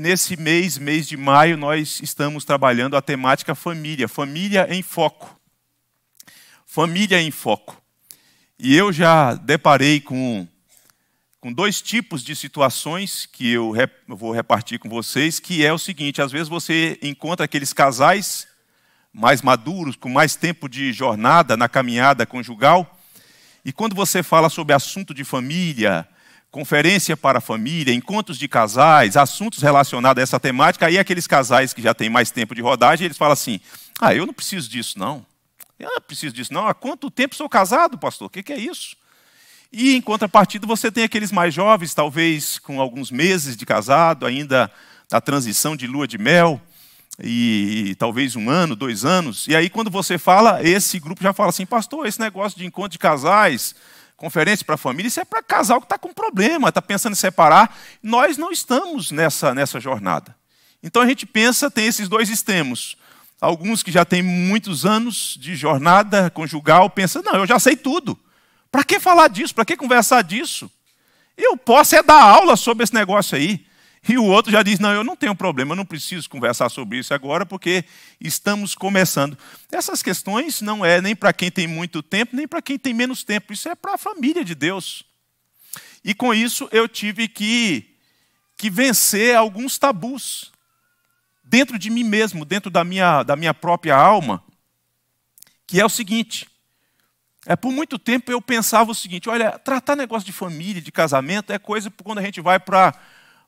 Nesse mês, mês de maio, nós estamos trabalhando a temática família, família em foco. Família em foco. E eu já deparei com, com dois tipos de situações que eu rep, vou repartir com vocês, que é o seguinte, às vezes você encontra aqueles casais mais maduros, com mais tempo de jornada na caminhada conjugal, e quando você fala sobre assunto de família, conferência para a família, encontros de casais, assuntos relacionados a essa temática, aí aqueles casais que já têm mais tempo de rodagem, eles falam assim: ah, eu não preciso disso, não. Eu não preciso disso, não. Há quanto tempo sou casado, pastor? O que, é isso? E, em contrapartida, você tem aqueles mais jovens, talvez com alguns meses de casado, ainda na transição de lua de mel, e, e, talvez um ano, dois anos. E aí, quando você fala, esse grupo já fala assim: pastor, esse negócio de encontro de casais, conferência para a família, isso é para casal que está com problema, está pensando em separar. Nós não estamos nessa, nessa jornada. Então a gente pensa, tem esses dois extremos. Alguns que já têm muitos anos de jornada conjugal pensam, não, eu já sei tudo. Para que falar disso? Para que conversar disso? Eu posso é dar aula sobre esse negócio aí. E o outro já diz: Não, eu não tenho problema, eu não preciso conversar sobre isso agora, porque estamos começando. Essas questões não é nem para quem tem muito tempo, nem para quem tem menos tempo. Isso é para a família de Deus. E com isso eu tive que, que vencer alguns tabus dentro de mim mesmo, dentro da minha, da minha própria alma, que é o seguinte. É, por muito tempo eu pensava o seguinte: olha, tratar negócio de família, de casamento, é coisa quando a gente vai para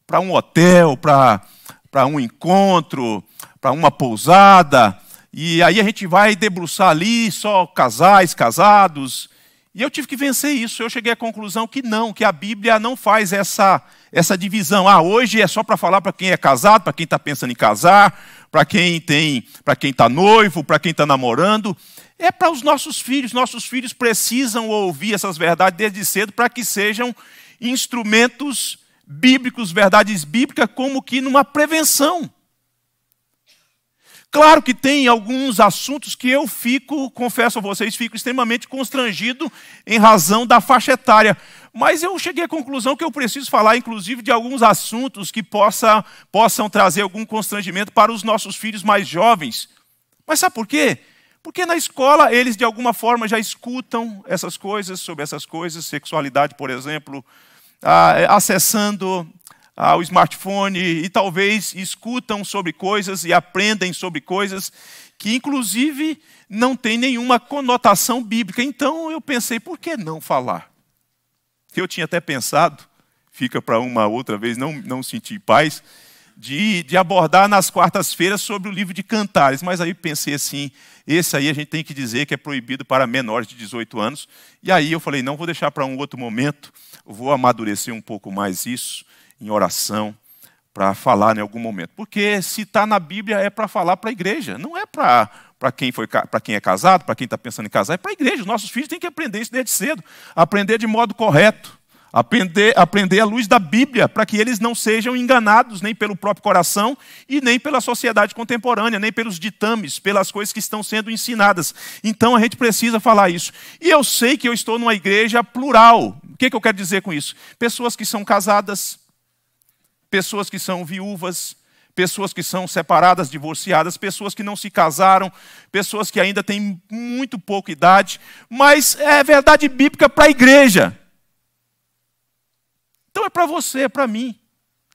para um hotel, para um encontro, para uma pousada. E aí a gente vai debruçar ali só casais, casados. E eu tive que vencer isso. Eu cheguei à conclusão que não, que a Bíblia não faz essa, essa divisão. Ah, hoje é só para falar para quem é casado, para quem está pensando em casar, para quem tem, para quem está noivo, para quem está namorando. É para os nossos filhos. Nossos filhos precisam ouvir essas verdades desde cedo para que sejam instrumentos bíblicos, verdades bíblicas, como que numa prevenção. Claro que tem alguns assuntos que eu fico, confesso a vocês, fico extremamente constrangido em razão da faixa etária. Mas eu cheguei à conclusão que eu preciso falar, inclusive, de alguns assuntos que possa, possam trazer algum constrangimento para os nossos filhos mais jovens. Mas sabe por quê? Porque na escola eles, de alguma forma, já escutam essas coisas, sobre essas coisas, sexualidade, por exemplo, ah, acessando ah, o smartphone e talvez escutam sobre coisas e aprendem sobre coisas que, inclusive, não tem nenhuma conotação bíblica. Então eu pensei, por que não falar? Eu tinha até pensado, fica para uma outra vez, não, não senti paz, de, de abordar nas quartas-feiras sobre o livro de cantares, mas aí pensei assim: esse aí a gente tem que dizer que é proibido para menores de 18 anos. E aí eu falei: não, vou deixar para um outro momento. Eu vou amadurecer um pouco mais isso em oração para falar em algum momento. Porque se está na Bíblia é para falar para a igreja, não é para para quem, foi, para quem é casado, para quem está pensando em casar, é para a igreja. Nossos filhos têm que aprender isso desde cedo, aprender de modo correto aprender, aprender a luz da Bíblia, para que eles não sejam enganados nem pelo próprio coração e nem pela sociedade contemporânea, nem pelos ditames, pelas coisas que estão sendo ensinadas. Então a gente precisa falar isso. E eu sei que eu estou numa igreja plural. O que, é que eu quero dizer com isso? Pessoas que são casadas, pessoas que são viúvas, pessoas que são separadas, divorciadas, pessoas que não se casaram, pessoas que ainda têm muito pouca idade, mas é verdade bíblica para a igreja não é para você, é para mim,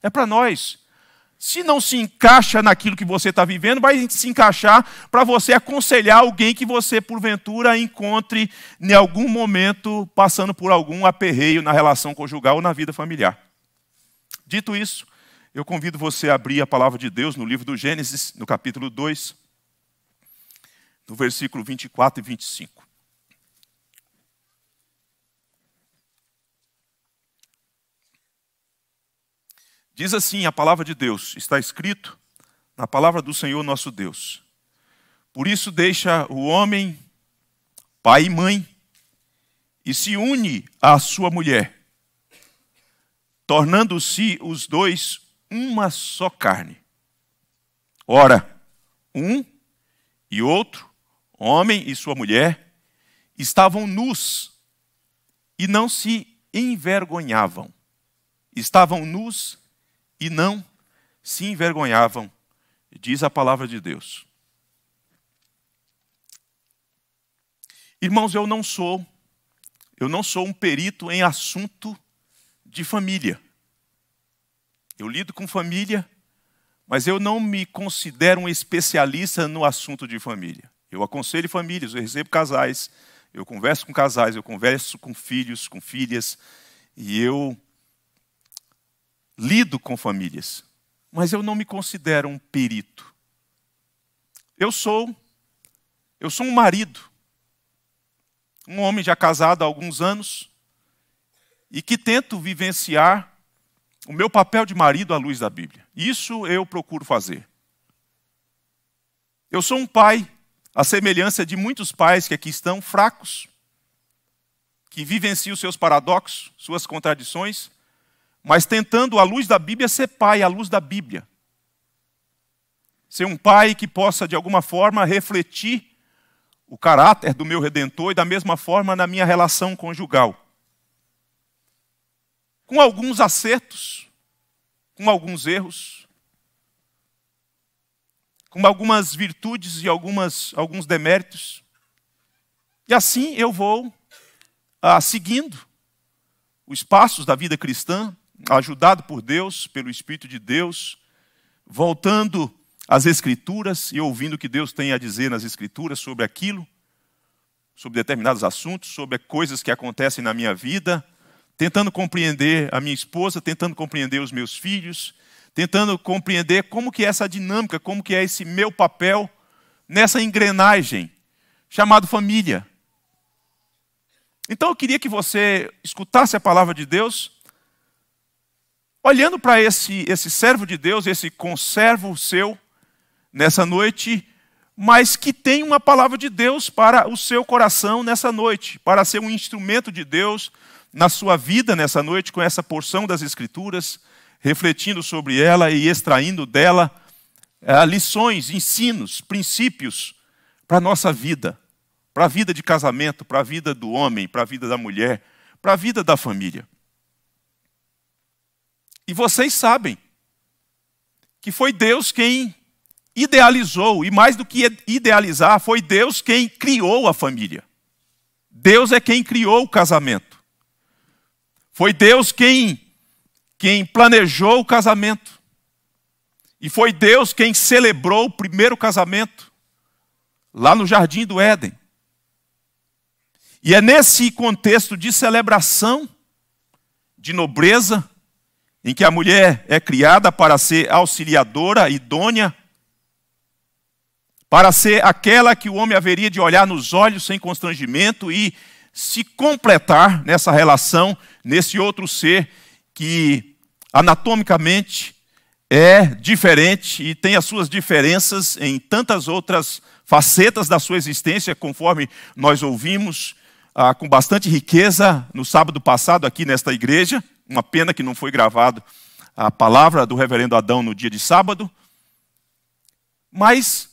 é para nós. Se não se encaixa naquilo que você está vivendo, vai se encaixar para você aconselhar alguém que você, porventura, encontre em algum momento passando por algum aperreio na relação conjugal ou na vida familiar. Dito isso, eu convido você a abrir a palavra de Deus no livro do Gênesis, no capítulo 2, no versículo 24 e 25. Diz assim a palavra de Deus, está escrito na palavra do Senhor nosso Deus. Por isso deixa o homem pai e mãe e se une à sua mulher, tornando-se os dois uma só carne. Ora, um e outro, homem e sua mulher, estavam nus e não se envergonhavam. Estavam nus e não se envergonhavam, diz a palavra de Deus. Irmãos, eu não sou, eu não sou um perito em assunto de família. Eu lido com família, mas eu não me considero um especialista no assunto de família. Eu aconselho famílias, eu recebo casais, eu converso com casais, eu converso com filhos, com filhas, e eu lido com famílias, mas eu não me considero um perito. Eu sou eu sou um marido, um homem já casado há alguns anos e que tento vivenciar o meu papel de marido à luz da Bíblia. Isso eu procuro fazer. Eu sou um pai, a semelhança de muitos pais que aqui estão fracos, que vivenciam seus paradoxos, suas contradições, mas tentando, à luz da Bíblia, ser pai, à luz da Bíblia. Ser um pai que possa, de alguma forma, refletir o caráter do meu redentor e, da mesma forma, na minha relação conjugal. Com alguns acertos, com alguns erros, com algumas virtudes e algumas, alguns deméritos. E assim eu vou ah, seguindo os passos da vida cristã, ajudado por Deus, pelo Espírito de Deus, voltando às Escrituras e ouvindo o que Deus tem a dizer nas Escrituras sobre aquilo, sobre determinados assuntos, sobre coisas que acontecem na minha vida, tentando compreender a minha esposa, tentando compreender os meus filhos, tentando compreender como que é essa dinâmica, como que é esse meu papel nessa engrenagem chamado família. Então eu queria que você escutasse a palavra de Deus Olhando para esse, esse servo de Deus, esse conservo seu, nessa noite, mas que tem uma palavra de Deus para o seu coração nessa noite, para ser um instrumento de Deus na sua vida nessa noite, com essa porção das Escrituras, refletindo sobre ela e extraindo dela eh, lições, ensinos, princípios para a nossa vida, para a vida de casamento, para a vida do homem, para a vida da mulher, para a vida da família. E vocês sabem que foi Deus quem idealizou, e mais do que idealizar, foi Deus quem criou a família. Deus é quem criou o casamento. Foi Deus quem quem planejou o casamento. E foi Deus quem celebrou o primeiro casamento lá no jardim do Éden. E é nesse contexto de celebração de nobreza em que a mulher é criada para ser auxiliadora idônea, para ser aquela que o homem haveria de olhar nos olhos sem constrangimento e se completar nessa relação, nesse outro ser que anatomicamente é diferente e tem as suas diferenças em tantas outras facetas da sua existência, conforme nós ouvimos, ah, com bastante riqueza no sábado passado aqui nesta igreja. Uma pena que não foi gravado a palavra do reverendo Adão no dia de sábado. Mas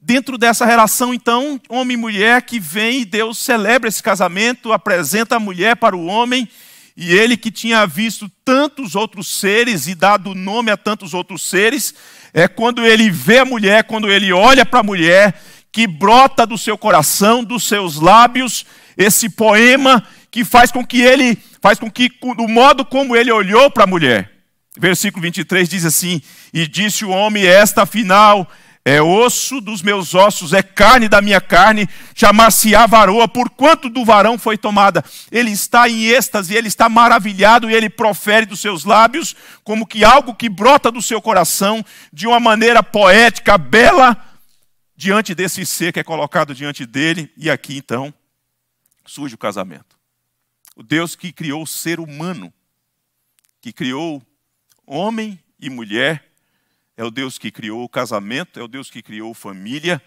dentro dessa relação, então, homem e mulher que vem e Deus celebra esse casamento, apresenta a mulher para o homem, e ele que tinha visto tantos outros seres e dado nome a tantos outros seres, é quando ele vê a mulher, quando ele olha para a mulher, que brota do seu coração, dos seus lábios, esse poema que faz com que ele, faz com que do modo como ele olhou para a mulher. Versículo 23 diz assim: E disse o homem: Esta afinal é osso dos meus ossos, é carne da minha carne, chamar-se-á varoa, porquanto do varão foi tomada. Ele está em êxtase, ele está maravilhado e ele profere dos seus lábios como que algo que brota do seu coração de uma maneira poética, bela, diante desse ser que é colocado diante dele. E aqui então, surge o casamento. O Deus que criou o ser humano, que criou homem e mulher, é o Deus que criou o casamento, é o Deus que criou família,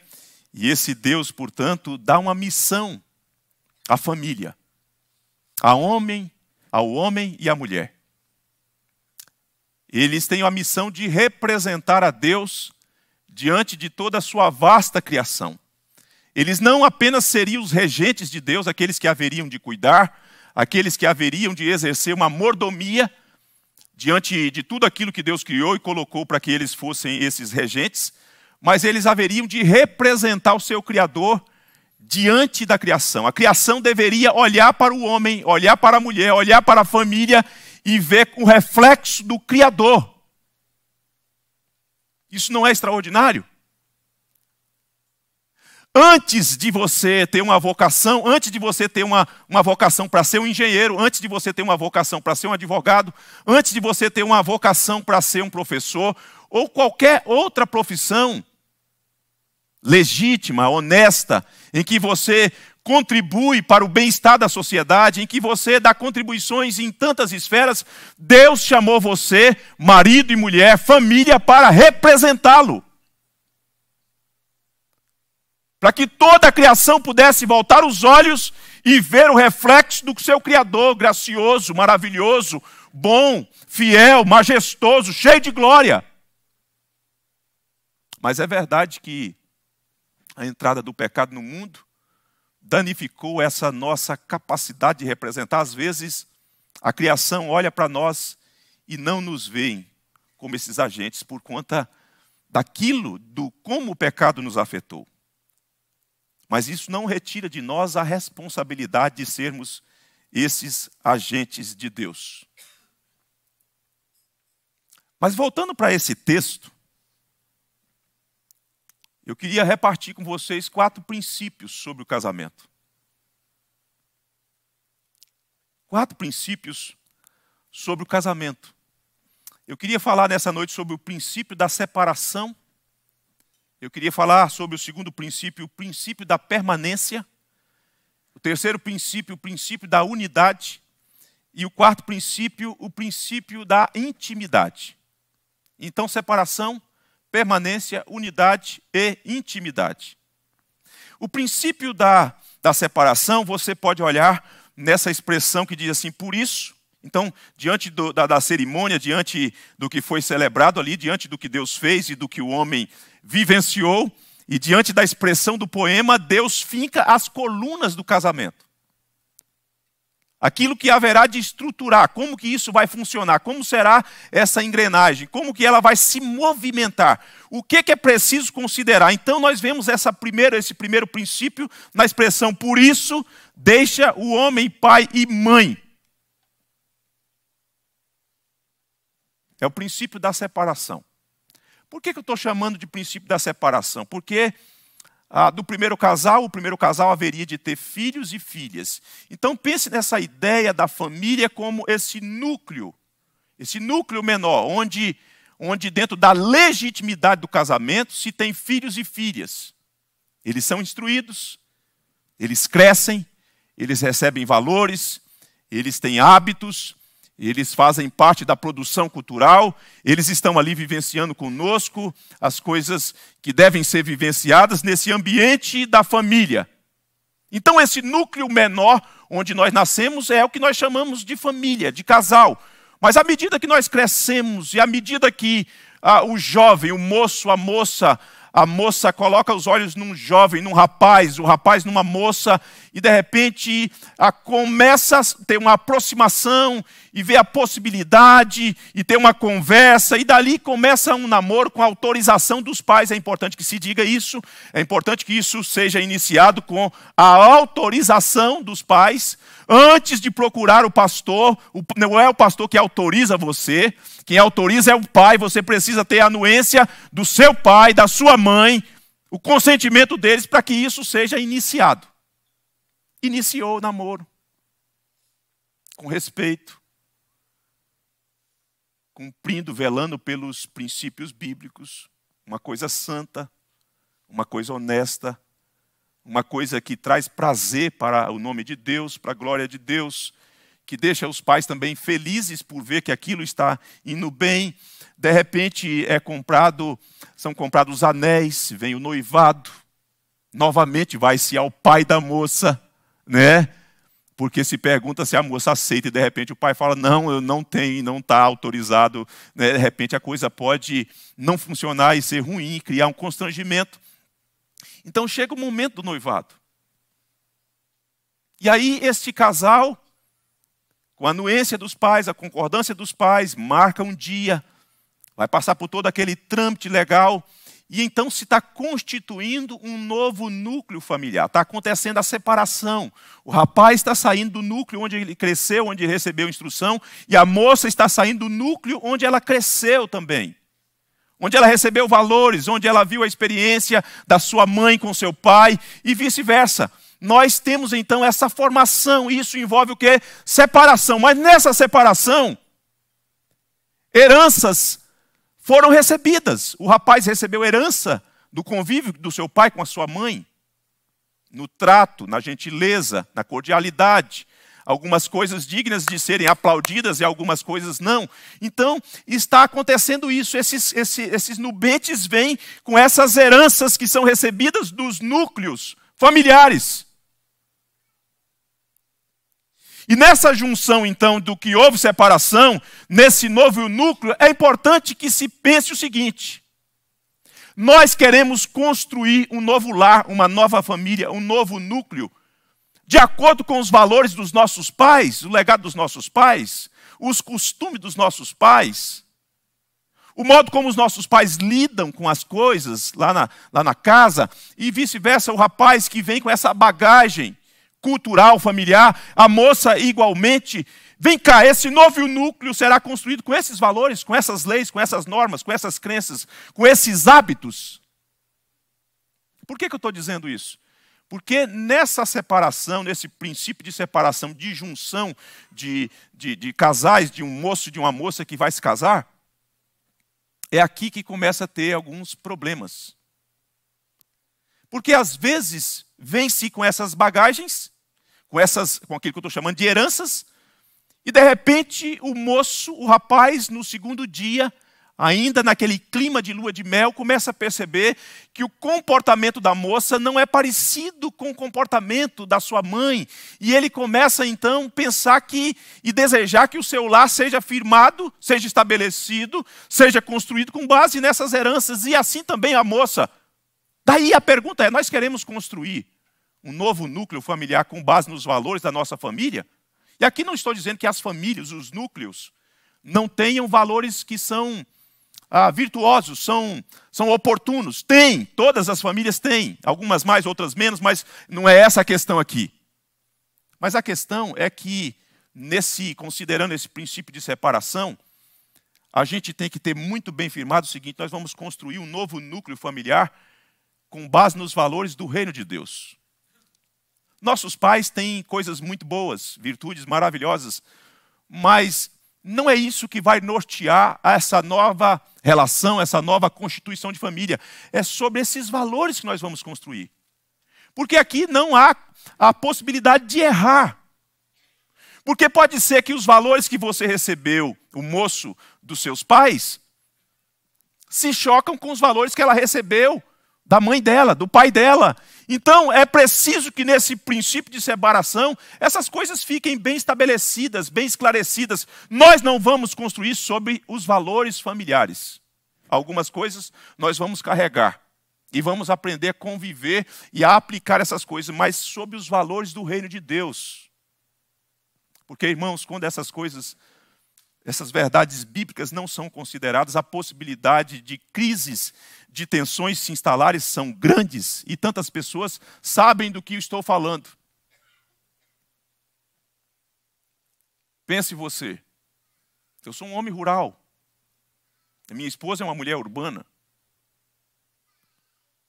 e esse Deus, portanto, dá uma missão à família, a homem, ao homem e à mulher. Eles têm a missão de representar a Deus diante de toda a sua vasta criação. Eles não apenas seriam os regentes de Deus, aqueles que haveriam de cuidar, aqueles que haveriam de exercer uma mordomia diante de tudo aquilo que Deus criou e colocou para que eles fossem esses regentes, mas eles haveriam de representar o seu Criador diante da criação. A criação deveria olhar para o homem, olhar para a mulher, olhar para a família e ver o reflexo do Criador. Isso não é extraordinário? Antes de você ter uma vocação, antes de você ter uma, uma vocação para ser um engenheiro, antes de você ter uma vocação para ser um advogado, antes de você ter uma vocação para ser um professor, ou qualquer outra profissão legítima, honesta, em que você contribui para o bem-estar da sociedade, em que você dá contribuições em tantas esferas, Deus chamou você, marido e mulher, família, para representá-lo para que toda a criação pudesse voltar os olhos e ver o reflexo do seu Criador, gracioso, maravilhoso, bom, fiel, majestoso, cheio de glória. Mas é verdade que a entrada do pecado no mundo danificou essa nossa capacidade de representar. Às vezes, a criação olha para nós e não nos vê como esses agentes por conta daquilo, do como o pecado nos afetou. Mas isso não retira de nós a responsabilidade de sermos esses agentes de Deus. Mas voltando para esse texto, eu queria repartir com vocês quatro princípios sobre o casamento. Quatro princípios sobre o casamento. Eu queria falar nessa noite sobre o princípio da separação eu queria falar sobre o segundo princípio, o princípio da permanência. O terceiro princípio, o princípio da unidade. E o quarto princípio, o princípio da intimidade. Então, separação, permanência, unidade e intimidade. O princípio da, da separação, você pode olhar nessa expressão que diz assim, por isso. Então, diante do, da, da cerimônia, diante do que foi celebrado ali, diante do que Deus fez e do que o homem vivenciou, e diante da expressão do poema, Deus finca as colunas do casamento. Aquilo que haverá de estruturar, como que isso vai funcionar, como será essa engrenagem, como que ela vai se movimentar, o que, que é preciso considerar. Então nós vemos essa primeira, esse primeiro princípio na expressão por isso deixa o homem pai e mãe. É o princípio da separação. Por que, que eu estou chamando de princípio da separação? Porque ah, do primeiro casal, o primeiro casal haveria de ter filhos e filhas. Então pense nessa ideia da família como esse núcleo, esse núcleo menor, onde, onde dentro da legitimidade do casamento se tem filhos e filhas. Eles são instruídos, eles crescem, eles recebem valores, eles têm hábitos, eles fazem parte da produção cultural, eles estão ali vivenciando conosco as coisas que devem ser vivenciadas nesse ambiente da família. Então, esse núcleo menor onde nós nascemos é o que nós chamamos de família, de casal. Mas à medida que nós crescemos e à medida que ah, o jovem, o moço, a moça, a moça coloca os olhos num jovem, num rapaz, o rapaz numa moça, e de repente a, começa a ter uma aproximação e vê a possibilidade e tem uma conversa, e dali começa um namoro com autorização dos pais. É importante que se diga isso, é importante que isso seja iniciado com a autorização dos pais, antes de procurar o pastor, não é o pastor que autoriza você, quem autoriza é o pai, você precisa ter a anuência do seu pai, da sua mãe mãe, o consentimento deles para que isso seja iniciado. Iniciou o namoro. Com respeito. Cumprindo, velando pelos princípios bíblicos. Uma coisa santa, uma coisa honesta, uma coisa que traz prazer para o nome de Deus, para a glória de Deus, que deixa os pais também felizes por ver que aquilo está indo bem. De repente é comprado, são comprados anéis, vem o noivado. Novamente vai-se ao pai da moça, né? Porque se pergunta se a moça aceita e de repente o pai fala: "Não, eu não tenho, não está autorizado". Né? De repente a coisa pode não funcionar e ser ruim, criar um constrangimento. Então chega o momento do noivado. E aí este casal, com a anuência dos pais, a concordância dos pais, marca um dia, Vai passar por todo aquele trâmite legal e então se está constituindo um novo núcleo familiar. Está acontecendo a separação. O rapaz está saindo do núcleo onde ele cresceu, onde ele recebeu instrução, e a moça está saindo do núcleo onde ela cresceu também. Onde ela recebeu valores, onde ela viu a experiência da sua mãe com seu pai e vice-versa. Nós temos então essa formação, e isso envolve o que? Separação. Mas nessa separação, heranças foram recebidas. O rapaz recebeu herança do convívio do seu pai com a sua mãe, no trato, na gentileza, na cordialidade. Algumas coisas dignas de serem aplaudidas e algumas coisas não. Então, está acontecendo isso. Esses, esses, esses nubentes vêm com essas heranças que são recebidas dos núcleos familiares. E nessa junção, então, do que houve separação, nesse novo núcleo, é importante que se pense o seguinte: nós queremos construir um novo lar, uma nova família, um novo núcleo, de acordo com os valores dos nossos pais, o legado dos nossos pais, os costumes dos nossos pais, o modo como os nossos pais lidam com as coisas lá na, lá na casa, e vice-versa, o rapaz que vem com essa bagagem cultural, familiar, a moça igualmente. Vem cá, esse novo núcleo será construído com esses valores, com essas leis, com essas normas, com essas crenças, com esses hábitos. Por que, que eu estou dizendo isso? Porque nessa separação, nesse princípio de separação, de junção de, de, de casais, de um moço e de uma moça que vai se casar, é aqui que começa a ter alguns problemas. Porque às vezes vem-se com essas bagagens com essas, com aquilo que eu estou chamando de heranças. E de repente, o moço, o rapaz, no segundo dia, ainda naquele clima de lua de mel, começa a perceber que o comportamento da moça não é parecido com o comportamento da sua mãe, e ele começa então a pensar que e desejar que o seu lar seja firmado, seja estabelecido, seja construído com base nessas heranças, e assim também a moça. Daí a pergunta é: nós queremos construir um novo núcleo familiar com base nos valores da nossa família. E aqui não estou dizendo que as famílias, os núcleos, não tenham valores que são ah, virtuosos, são, são oportunos. Tem, todas as famílias têm, algumas mais, outras menos, mas não é essa a questão aqui. Mas a questão é que, nesse considerando esse princípio de separação, a gente tem que ter muito bem firmado o seguinte: nós vamos construir um novo núcleo familiar com base nos valores do reino de Deus. Nossos pais têm coisas muito boas, virtudes maravilhosas, mas não é isso que vai nortear essa nova relação, essa nova constituição de família. É sobre esses valores que nós vamos construir. Porque aqui não há a possibilidade de errar. Porque pode ser que os valores que você recebeu, o moço, dos seus pais, se chocam com os valores que ela recebeu da mãe dela, do pai dela. Então, é preciso que nesse princípio de separação, essas coisas fiquem bem estabelecidas, bem esclarecidas. Nós não vamos construir sobre os valores familiares. Algumas coisas nós vamos carregar e vamos aprender a conviver e a aplicar essas coisas, mas sobre os valores do reino de Deus. Porque, irmãos, quando essas coisas essas verdades bíblicas não são consideradas, a possibilidade de crises, de tensões se instalarem são grandes e tantas pessoas sabem do que estou falando. Pense você. Eu sou um homem rural. minha esposa é uma mulher urbana.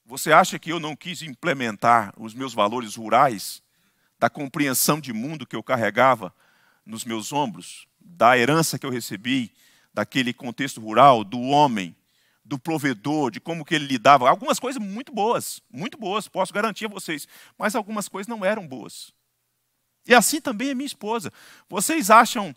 Você acha que eu não quis implementar os meus valores rurais, da compreensão de mundo que eu carregava nos meus ombros? da herança que eu recebi, daquele contexto rural, do homem, do provedor, de como que ele lidava. Algumas coisas muito boas, muito boas, posso garantir a vocês, mas algumas coisas não eram boas. E assim também a minha esposa. Vocês acham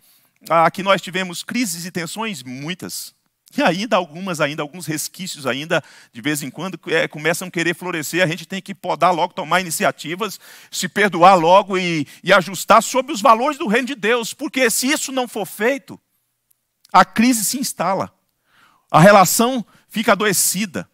ah, que nós tivemos crises e tensões? Muitas. E ainda algumas, ainda alguns resquícios ainda, de vez em quando, é, começam a querer florescer, a gente tem que podar logo, tomar iniciativas, se perdoar logo e, e ajustar sobre os valores do reino de Deus. Porque se isso não for feito, a crise se instala. A relação fica adoecida.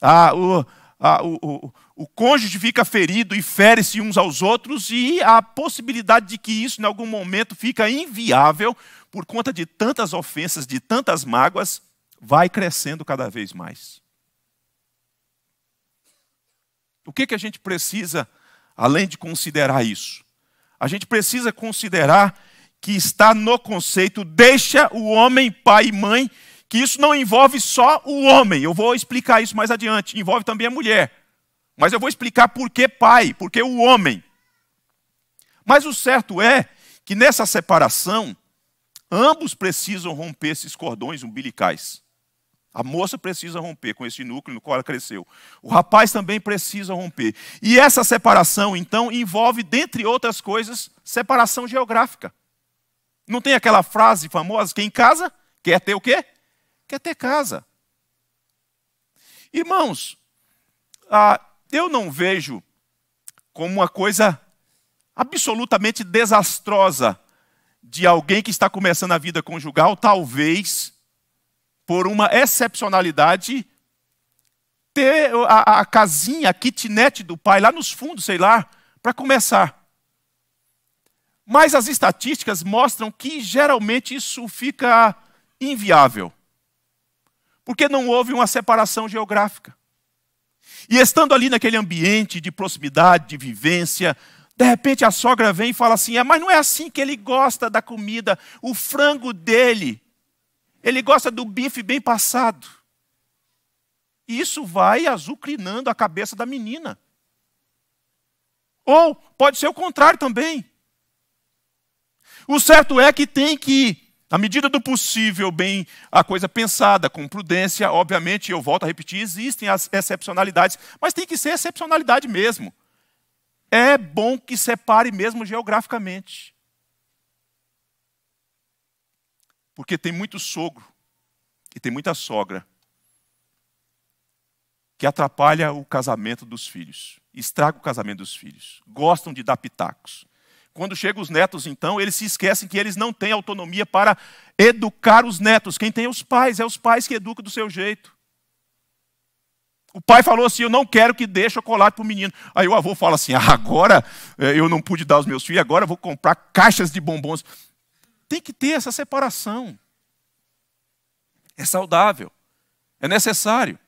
A, o, a, o, o cônjuge fica ferido e fere-se uns aos outros, e a possibilidade de que isso em algum momento fica inviável por conta de tantas ofensas, de tantas mágoas, vai crescendo cada vez mais. O que, que a gente precisa, além de considerar isso? A gente precisa considerar que está no conceito deixa o homem pai e mãe, que isso não envolve só o homem. Eu vou explicar isso mais adiante, envolve também a mulher. Mas eu vou explicar por que pai, por que o homem. Mas o certo é que nessa separação, ambos precisam romper esses cordões umbilicais. A moça precisa romper com esse núcleo no qual ela cresceu. O rapaz também precisa romper. E essa separação, então, envolve, dentre outras coisas, separação geográfica. Não tem aquela frase famosa: quem casa quer ter o quê? Quer ter casa. Irmãos, ah, eu não vejo como uma coisa absolutamente desastrosa de alguém que está começando a vida conjugal, talvez por uma excepcionalidade, ter a, a casinha, a kitnet do pai lá nos fundos, sei lá, para começar. Mas as estatísticas mostram que geralmente isso fica inviável. Porque não houve uma separação geográfica. E estando ali naquele ambiente de proximidade, de vivência, de repente a sogra vem e fala assim: é, mas não é assim que ele gosta da comida, o frango dele. Ele gosta do bife bem passado. E isso vai azucrinando a cabeça da menina. Ou pode ser o contrário também. O certo é que tem que à medida do possível, bem a coisa pensada, com prudência, obviamente, eu volto a repetir, existem as excepcionalidades, mas tem que ser excepcionalidade mesmo. É bom que separe mesmo geograficamente. Porque tem muito sogro e tem muita sogra que atrapalha o casamento dos filhos, estraga o casamento dos filhos, gostam de dar pitacos. Quando chegam os netos, então, eles se esquecem que eles não têm autonomia para educar os netos. Quem tem é os pais, é os pais que educam do seu jeito. O pai falou assim: Eu não quero que dê chocolate para o menino. Aí o avô fala assim: ah, Agora eh, eu não pude dar aos meus filhos, agora eu vou comprar caixas de bombons. Tem que ter essa separação. É saudável. É necessário.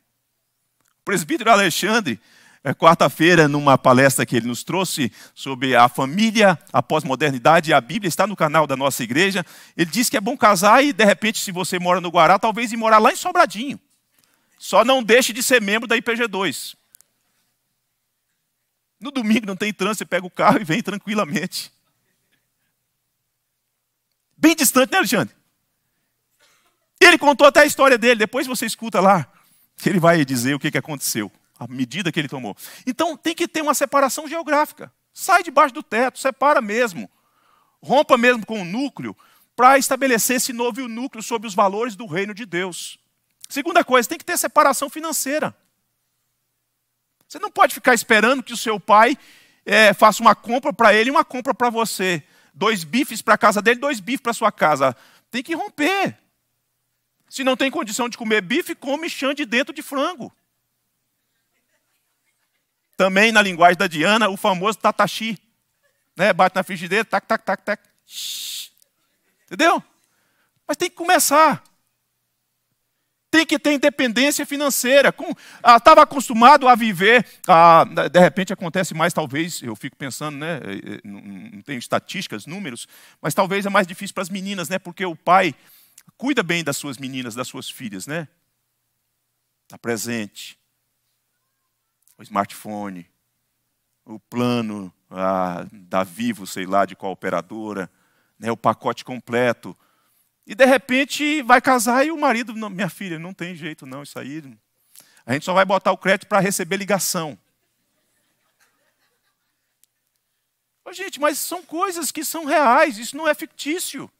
O presbítero Alexandre é quarta-feira numa palestra que ele nos trouxe sobre a família, a pós-modernidade, e a Bíblia está no canal da nossa igreja. Ele disse que é bom casar e, de repente, se você mora no Guará, talvez ir morar lá em Sobradinho. Só não deixe de ser membro da IPG2. No domingo não tem trânsito, você pega o carro e vem tranquilamente. Bem distante, né, Alexandre? Ele contou até a história dele, depois você escuta lá. Ele vai dizer o que aconteceu a medida que ele tomou. Então tem que ter uma separação geográfica. Sai debaixo do teto, separa mesmo. Rompa mesmo com o núcleo para estabelecer esse novo núcleo sobre os valores do reino de Deus. Segunda coisa, tem que ter separação financeira. Você não pode ficar esperando que o seu pai é, faça uma compra para ele e uma compra para você. Dois bifes para a casa dele, dois bifes para sua casa. Tem que romper. Se não tem condição de comer bife, come chã de dentro de frango. Também na linguagem da Diana, o famoso tataxi. Né? Bate na frigideira, tac, tac, tac, tac. Entendeu? Mas tem que começar. Tem que ter independência financeira. Estava ah, acostumado a viver, a, ah, de repente acontece mais, talvez, eu fico pensando, né, eh, eh, não tenho estatísticas, números, mas talvez é mais difícil para as meninas, né, porque o pai cuida bem das suas meninas, das suas filhas, né? Está presente, o smartphone, o plano ah, da Vivo, sei lá, de qual operadora, né, o pacote completo. E de repente vai casar e o marido, minha filha, não tem jeito não, isso aí. A gente só vai botar o crédito para receber ligação. Oh, gente, mas são coisas que são reais, isso não é fictício.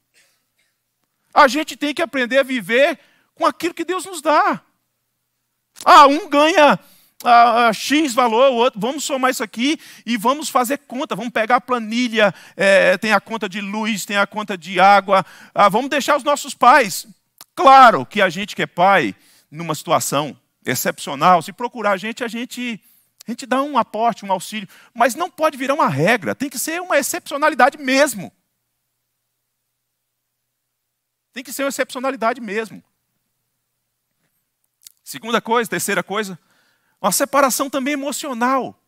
A gente tem que aprender a viver com aquilo que Deus nos dá. Ah, um ganha ah, X valor, outro, vamos somar isso aqui e vamos fazer conta, vamos pegar a planilha, é, tem a conta de luz, tem a conta de água, ah, vamos deixar os nossos pais. Claro que a gente que é pai, numa situação excepcional, se procurar a gente, a gente a gente dá um aporte, um auxílio, mas não pode virar uma regra, tem que ser uma excepcionalidade mesmo. Tem que ser uma excepcionalidade mesmo. Segunda coisa, terceira coisa, uma separação também emocional.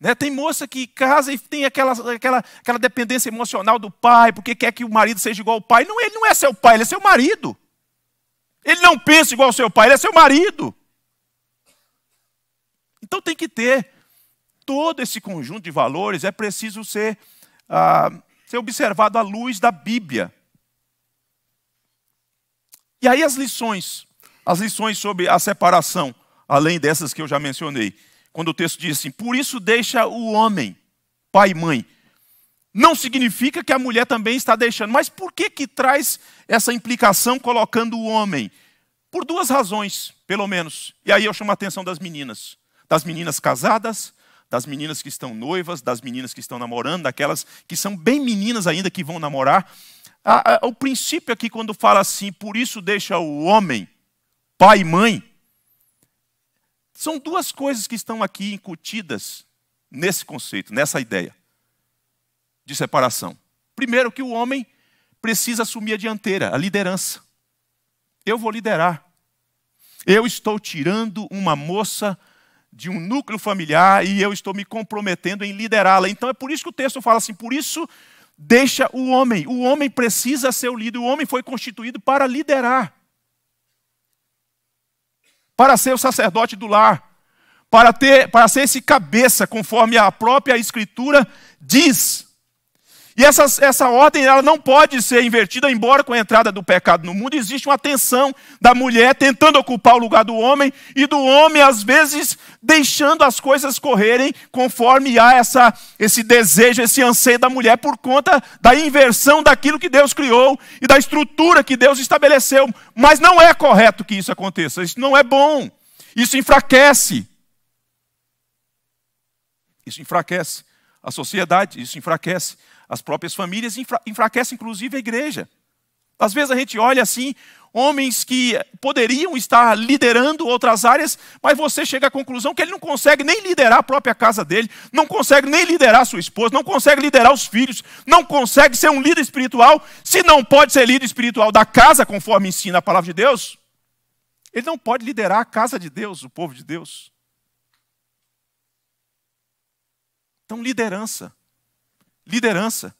Né? Tem moça que casa e tem aquela, aquela, aquela dependência emocional do pai, porque quer que o marido seja igual ao pai. Não, ele não é seu pai, ele é seu marido. Ele não pensa igual ao seu pai, ele é seu marido. Então tem que ter todo esse conjunto de valores, é preciso ser, ah, ser observado à luz da Bíblia. E aí as lições, as lições sobre a separação além dessas que eu já mencionei. Quando o texto diz assim: Por isso deixa o homem, pai e mãe. Não significa que a mulher também está deixando, mas por que, que traz essa implicação colocando o homem? Por duas razões, pelo menos. E aí eu chamo a atenção das meninas. Das meninas casadas, das meninas que estão noivas, das meninas que estão namorando, daquelas que são bem meninas ainda que vão namorar. o princípio aqui, quando fala assim, por isso deixa o homem, pai e mãe, são duas coisas que estão aqui incutidas nesse conceito, nessa ideia de separação. Primeiro, que o homem precisa assumir a dianteira, a liderança. Eu vou liderar. Eu estou tirando uma moça de um núcleo familiar e eu estou me comprometendo em liderá-la. Então é por isso que o texto fala assim: por isso deixa o homem. O homem precisa ser o líder. O homem foi constituído para liderar para ser o sacerdote do lar, para, ter, para ser esse cabeça, conforme a própria Escritura diz. E essa, essa ordem ela não pode ser invertida, embora com a entrada do pecado no mundo existe uma tensão da mulher tentando ocupar o lugar do homem e do homem, às vezes, deixando as coisas correrem conforme há essa, esse desejo, esse anseio da mulher por conta da inversão daquilo que Deus criou e da estrutura que Deus estabeleceu. Mas não é correto que isso aconteça, isso não é bom, isso enfraquece. Isso enfraquece a sociedade, isso enfraquece as próprias famílias, enfraquece inclusive a igreja. Às vezes a gente olha assim, homens que poderiam estar liderando outras áreas, mas você chega à conclusão que ele não consegue nem liderar a própria casa dele, não consegue nem liderar sua esposa, não consegue liderar os filhos, não consegue ser um líder espiritual, se não pode ser líder espiritual da casa, conforme ensina a palavra de Deus, ele não pode liderar a casa de Deus, o povo de Deus. Então, liderança liderança.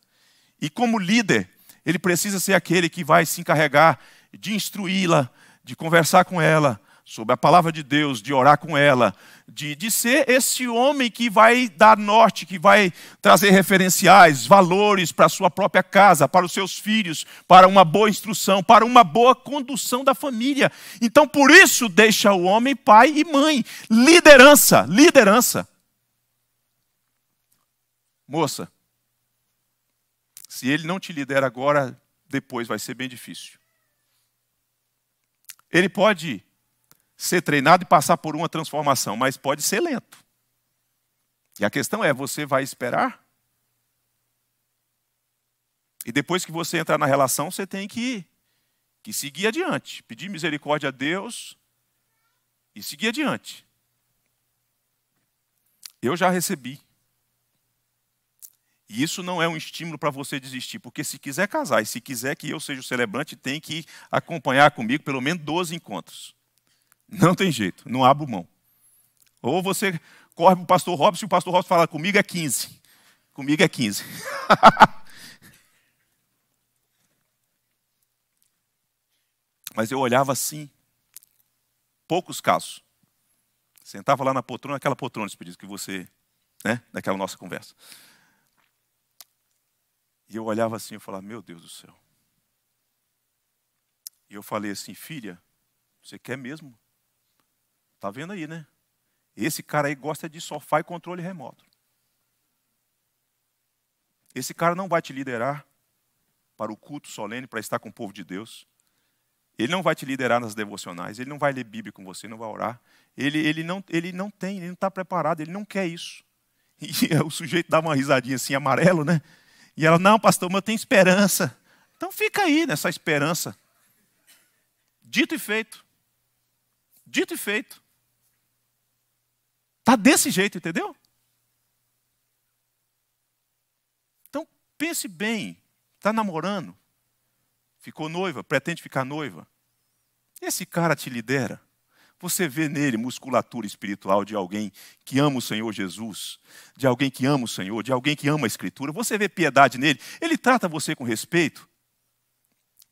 E como líder, ele precisa ser aquele que vai se encarregar de instruí-la, de conversar com ela sobre a palavra de Deus, de orar com ela, de, de ser esse homem que vai dar norte, que vai trazer referenciais, valores para a sua própria casa, para os seus filhos, para uma boa instrução, para uma boa condução da família. Então, por isso, deixa o homem pai e mãe. Liderança, liderança. Moça, se ele não te lidera agora, depois vai ser bem difícil. Ele pode ser treinado e passar por uma transformação, mas pode ser lento. E a questão é: você vai esperar? E depois que você entrar na relação, você tem que, que seguir adiante, pedir misericórdia a Deus e seguir adiante. Eu já recebi e isso não é um estímulo para você desistir, porque se quiser casar e se quiser que eu seja o celebrante, tem que acompanhar comigo pelo menos 12 encontros. Não tem jeito, não abro mão. Ou você corre para o pastor Robson e o pastor Robson fala: comigo é 15. Comigo é 15. Mas eu olhava assim, poucos casos. Sentava lá na poltrona, aquela poltrona, despedida que você, né, daquela nossa conversa. E eu olhava assim e falava, meu Deus do céu. E eu falei assim, filha, você quer mesmo? Tá vendo aí, né? Esse cara aí gosta de sofá e controle remoto. Esse cara não vai te liderar para o culto solene, para estar com o povo de Deus. Ele não vai te liderar nas devocionais, ele não vai ler Bíblia com você, não vai orar. Ele, ele, não, ele não tem, ele não está preparado, ele não quer isso. E é o sujeito dá uma risadinha assim, amarelo, né? E ela, não, pastor, mas eu tenho esperança. Então fica aí nessa esperança. Dito e feito. Dito e feito. Está desse jeito, entendeu? Então pense bem. Está namorando? Ficou noiva? Pretende ficar noiva? Esse cara te lidera? Você vê nele musculatura espiritual de alguém que ama o Senhor Jesus, de alguém que ama o Senhor, de alguém que ama a Escritura. Você vê piedade nele. Ele trata você com respeito.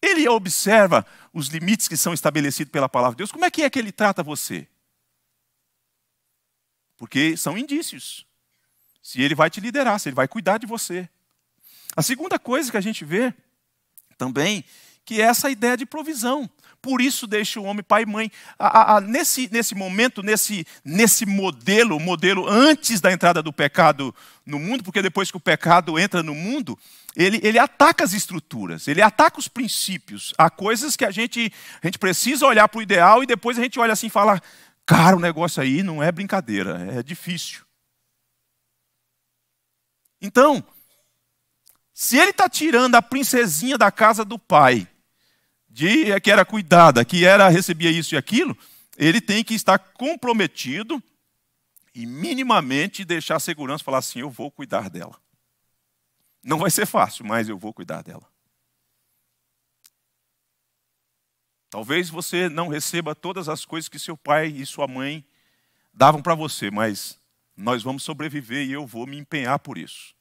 Ele observa os limites que são estabelecidos pela palavra de Deus. Como é que é que ele trata você? Porque são indícios. Se ele vai te liderar, se ele vai cuidar de você. A segunda coisa que a gente vê também, que é essa ideia de provisão por isso deixa o homem pai e mãe. A, a, nesse, nesse momento, nesse, nesse modelo, modelo antes da entrada do pecado no mundo, porque depois que o pecado entra no mundo, ele, ele ataca as estruturas, ele ataca os princípios. Há coisas que a gente, a gente precisa olhar para o ideal e depois a gente olha assim e fala: cara, o negócio aí não é brincadeira, é difícil. Então, se ele está tirando a princesinha da casa do pai de que era cuidada, que era recebia isso e aquilo, ele tem que estar comprometido e minimamente deixar a segurança falar assim: eu vou cuidar dela. Não vai ser fácil, mas eu vou cuidar dela. Talvez você não receba todas as coisas que seu pai e sua mãe davam para você, mas nós vamos sobreviver e eu vou me empenhar por isso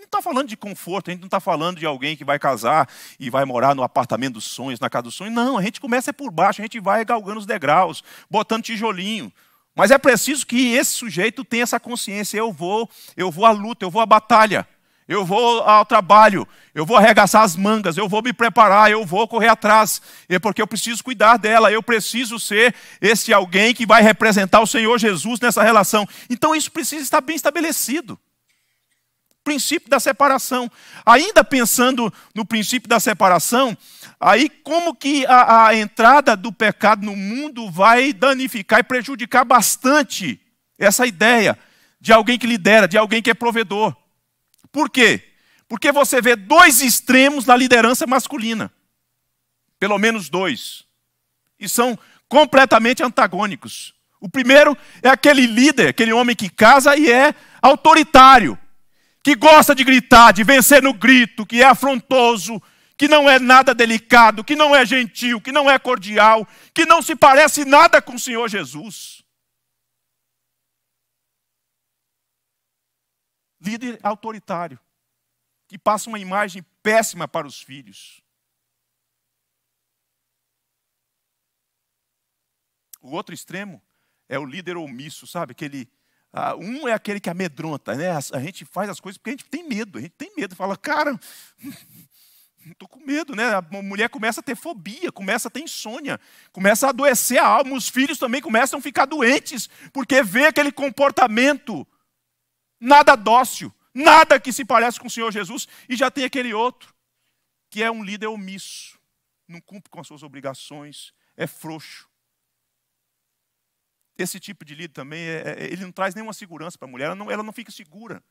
não está falando de conforto, a gente não está falando de alguém que vai casar e vai morar no apartamento dos sonhos, na casa dos sonhos. Não, a gente começa por baixo, a gente vai galgando os degraus, botando tijolinho. Mas é preciso que esse sujeito tenha essa consciência. Eu vou, eu vou à luta, eu vou à batalha, eu vou ao trabalho, eu vou arregaçar as mangas, eu vou me preparar, eu vou correr atrás, é porque eu preciso cuidar dela, eu preciso ser esse alguém que vai representar o Senhor Jesus nessa relação. Então isso precisa estar bem estabelecido princípio da separação. Ainda pensando no princípio da separação, aí como que a, a entrada do pecado no mundo vai danificar e prejudicar bastante essa ideia de alguém que lidera, de alguém que é provedor. Por quê? Porque você vê dois extremos na liderança masculina. Pelo menos dois. E são completamente antagônicos. O primeiro é aquele líder, aquele homem que casa e é autoritário, que gosta de gritar, de vencer no grito, que é afrontoso, que não é nada delicado, que não é gentil, que não é cordial, que não se parece nada com o Senhor Jesus. Líder autoritário, que passa uma imagem péssima para os filhos. O outro extremo é o líder omisso, sabe? Aquele ah, um é aquele que amedronta, né? A gente faz as coisas porque a gente tem medo, a gente tem medo, fala, cara, estou com medo, né? A mulher começa a ter fobia, começa a ter insônia, começa a adoecer a alma, os filhos também começam a ficar doentes, porque vê aquele comportamento nada dócil, nada que se parece com o Senhor Jesus, e já tem aquele outro, que é um líder omisso, não cumpre com as suas obrigações, é frouxo, esse tipo de líder também, é, é, ele não traz nenhuma segurança para a mulher, ela não, ela não fica segura.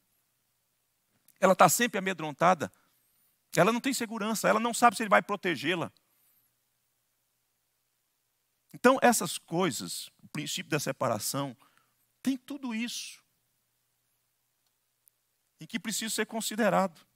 Ela está sempre amedrontada. Ela não tem segurança, ela não sabe se ele vai protegê-la. Então, essas coisas, o princípio da separação, tem tudo isso em que precisa ser considerado.